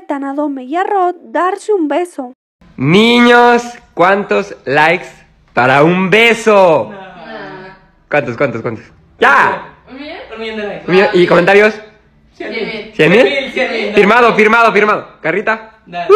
Tan a y a Rod darse un beso. Niños, ¿cuántos likes para un beso? cuántos, cuántos? ¡Ya! ¿Un millón? de likes. ¿Y comentarios? 100 mil. Firmado, firmado, firmado. ¿Carrita?